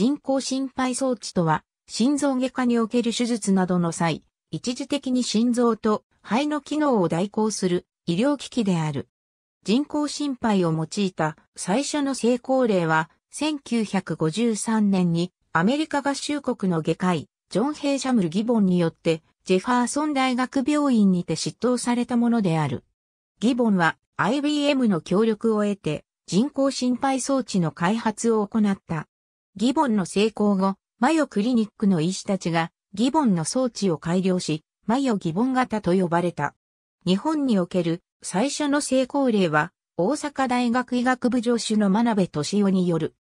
人工心肺装置とは、心臓外科における手術などの際、一時的に心臓と肺の機能を代行する医療機器である。人工心肺を用いた最初の成功例は、1953年にアメリカ合衆国の外科医、ジョン・ヘイシャムル・ギボンによって、ジェファーソン大学病院にて執刀されたものである。ギボンは IBM の協力を得て人工心肺装置の開発を行った。ギボンの成功後、マヨクリニックの医師たちがギボンの装置を改良し、マヨギボン型と呼ばれた。日本における最初の成功例は、大阪大学医学部助手の真鍋敏夫による。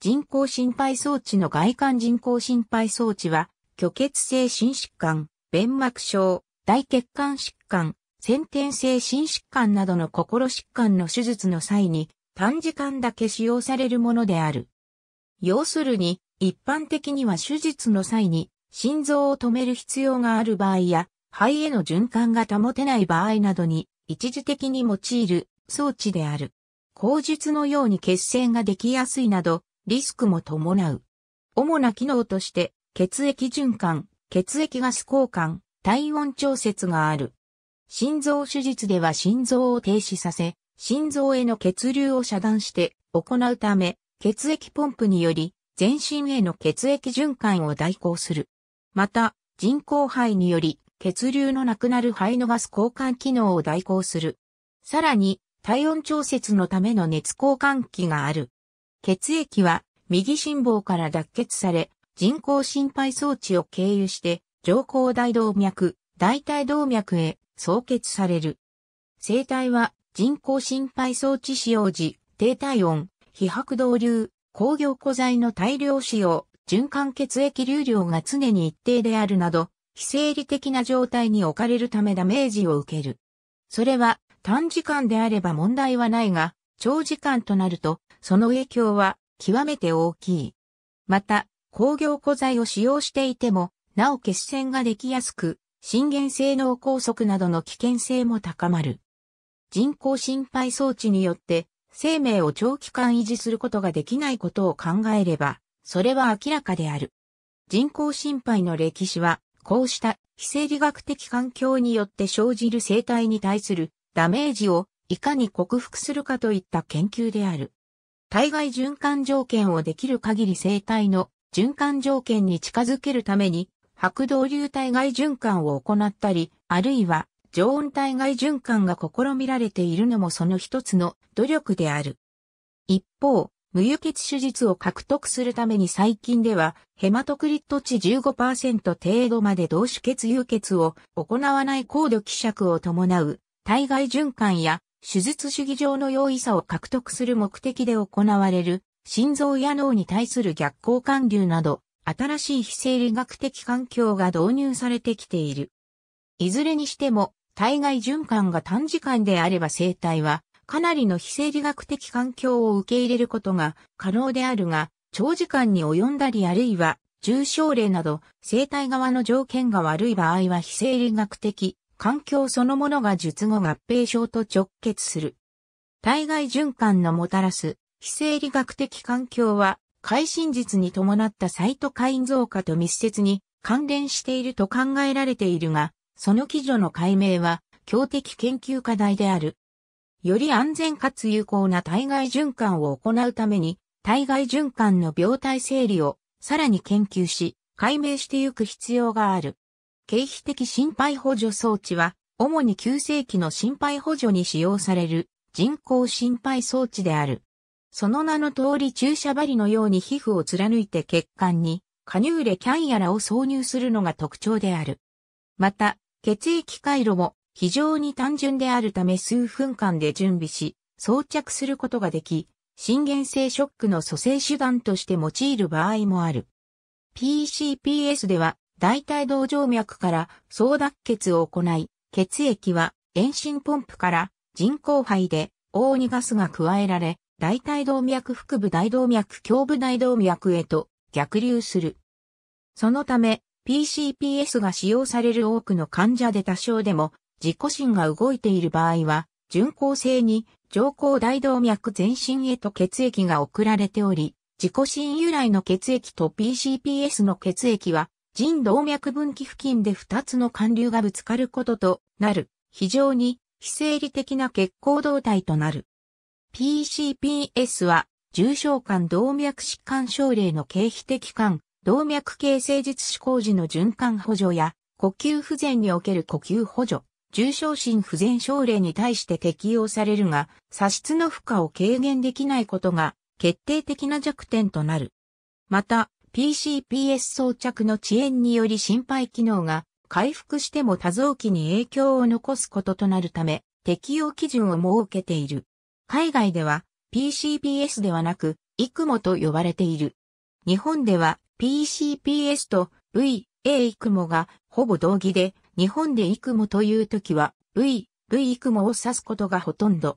人工心肺装置の外観人工心肺装置は、虚血性心疾患、弁膜症、大血管疾患、先天性心疾患などの心疾患の手術の際に短時間だけ使用されるものである。要するに、一般的には手術の際に心臓を止める必要がある場合や、肺への循環が保てない場合などに一時的に用いる装置である。口述のように血栓ができやすいなど、リスクも伴う。主な機能として、血液循環、血液ガス交換、体温調節がある。心臓手術では心臓を停止させ、心臓への血流を遮断して行うため、血液ポンプにより全身への血液循環を代行する。また、人工肺により血流のなくなる肺のガス交換機能を代行する。さらに、体温調節のための熱交換器がある。血液は右心房から脱血され、人工心肺装置を経由して上行大動脈、大体動脈へ送結される。生体は人工心肺装置使用時、低体温、非白導流、工業古材の大量使用、循環血液流量が常に一定であるなど、非生理的な状態に置かれるためダメージを受ける。それは短時間であれば問題はないが、長時間となると、その影響は極めて大きい。また、工業古材を使用していても、なお血栓ができやすく、心源性能拘束などの危険性も高まる。人工心肺装置によって生命を長期間維持することができないことを考えれば、それは明らかである。人工心肺の歴史は、こうした非生理学的環境によって生じる生態に対するダメージをいかに克服するかといった研究である。体外循環条件をできる限り生態の循環条件に近づけるために、白動流体外循環を行ったり、あるいは常温体外循環が試みられているのもその一つの努力である。一方、無輸血手術を獲得するために最近では、ヘマトクリット値15%程度まで同種血輸血を行わない高度希釈を伴う体外循環や手術主義上の容易さを獲得する目的で行われる心臓や脳に対する逆行管流など新しい非生理学的環境が導入されてきている。いずれにしても体外循環が短時間であれば生体は、かなりの非生理学的環境を受け入れることが可能であるが、長時間に及んだりあるいは、重症例など、生体側の条件が悪い場合は非生理学的、環境そのものが術後合併症と直結する。体外循環のもたらす、非生理学的環境は、改心術に伴ったサイトカイン増加と密接に関連していると考えられているが、その基準の解明は、強敵研究課題である。より安全かつ有効な体外循環を行うために、体外循環の病態整理をさらに研究し、解明してゆく必要がある。経費的心肺補助装置は、主に急性期の心肺補助に使用される人工心肺装置である。その名の通り注射針のように皮膚を貫いて血管に、カニューレキャンやらを挿入するのが特徴である。また、血液回路も非常に単純であるため数分間で準備し、装着することができ、心原性ショックの蘇生手段として用いる場合もある。PCPS では、大体動静脈から総脱血を行い、血液は遠心ポンプから人工肺で大にガスが加えられ、大体動脈腹部大動脈胸部大動脈へと逆流する。そのため、PCPS が使用される多くの患者で多少でも自己心が動いている場合は、巡行性に上行大動脈全身へと血液が送られており、自己心由来の血液と PCPS の血液は、腎動脈分岐付近で2つの環流がぶつかることとなる、非常に非生理的な血行動態となる。PCPS は重症間動脈疾患症例の経皮的間、動脈形成術視工時の循環補助や、呼吸不全における呼吸補助、重症心不全症例に対して適用されるが、差出の負荷を軽減できないことが、決定的な弱点となる。また、PCPS 装着の遅延により心肺機能が回復しても多臓器に影響を残すこととなるため、適用基準を設けている。海外では PCPS ではなく、イクモと呼ばれている。日本では PCPS と VA 育モがほぼ同義で、日本で育モという時は V、イ育モを指すことがほとんど。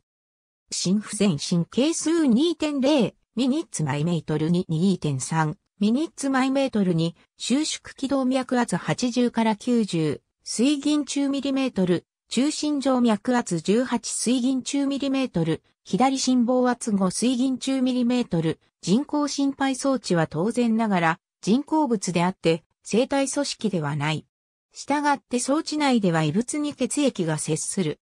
心不全神係数2.0、ミニッツマイメートルに2.3、ミニッツマイメートルに収縮軌道脈圧80から90、水銀中ミリメートル、中心上脈圧18水銀中ミリメートル、左心房圧5水銀中ミリメートル、人工心肺装置は当然ながら、人工物であって生体組織ではない。従って装置内では異物に血液が接する。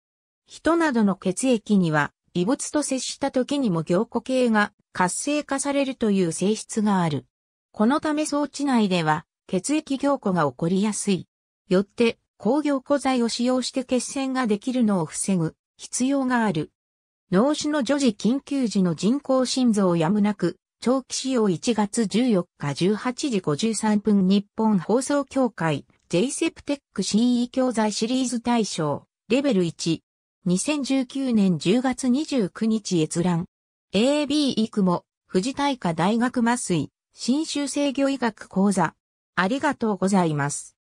人などの血液には異物と接した時にも凝固系が活性化されるという性質がある。このため装置内では血液凝固が起こりやすい。よって、抗凝固剤を使用して血栓ができるのを防ぐ必要がある。脳死の女児緊急時の人工心臓をやむなく、長期使用1月14日18時53分日本放送協会 j セプテック CE 教材シリーズ大賞レベル1 2019年10月29日閲覧 AB イクモ富士大科大学麻酔新州制御医学講座ありがとうございます。